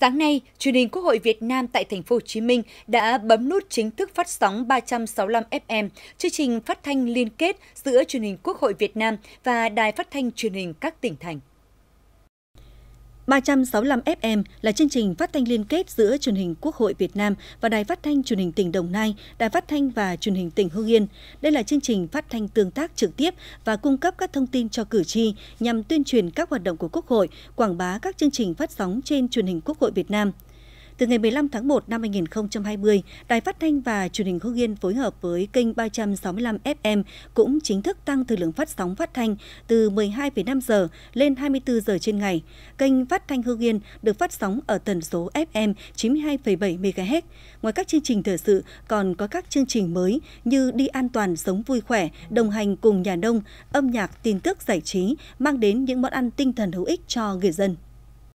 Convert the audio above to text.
Sáng nay, truyền hình Quốc hội Việt Nam tại thành phố Hồ Chí Minh đã bấm nút chính thức phát sóng 365 FM, chương trình phát thanh liên kết giữa truyền hình Quốc hội Việt Nam và Đài Phát thanh truyền hình các tỉnh thành. 365 FM là chương trình phát thanh liên kết giữa truyền hình Quốc hội Việt Nam và Đài Phát thanh Truyền hình tỉnh Đồng Nai, Đài Phát thanh và Truyền hình tỉnh Hưng Yên. Đây là chương trình phát thanh tương tác trực tiếp và cung cấp các thông tin cho cử tri nhằm tuyên truyền các hoạt động của Quốc hội, quảng bá các chương trình phát sóng trên truyền hình Quốc hội Việt Nam. Từ ngày 15 tháng 1 năm 2020, Đài Phát thanh và Truyền hình Hưng Yên phối hợp với kênh 365 FM cũng chính thức tăng thời lượng phát sóng phát thanh từ 12,5 giờ lên 24 giờ trên ngày. Kênh Phát thanh Hưng Yên được phát sóng ở tần số FM 92,7 MHz. Ngoài các chương trình thời sự, còn có các chương trình mới như Đi an toàn, sống vui khỏe, đồng hành cùng nhà nông, âm nhạc, tin tức, giải trí, mang đến những món ăn tinh thần hữu ích cho người dân.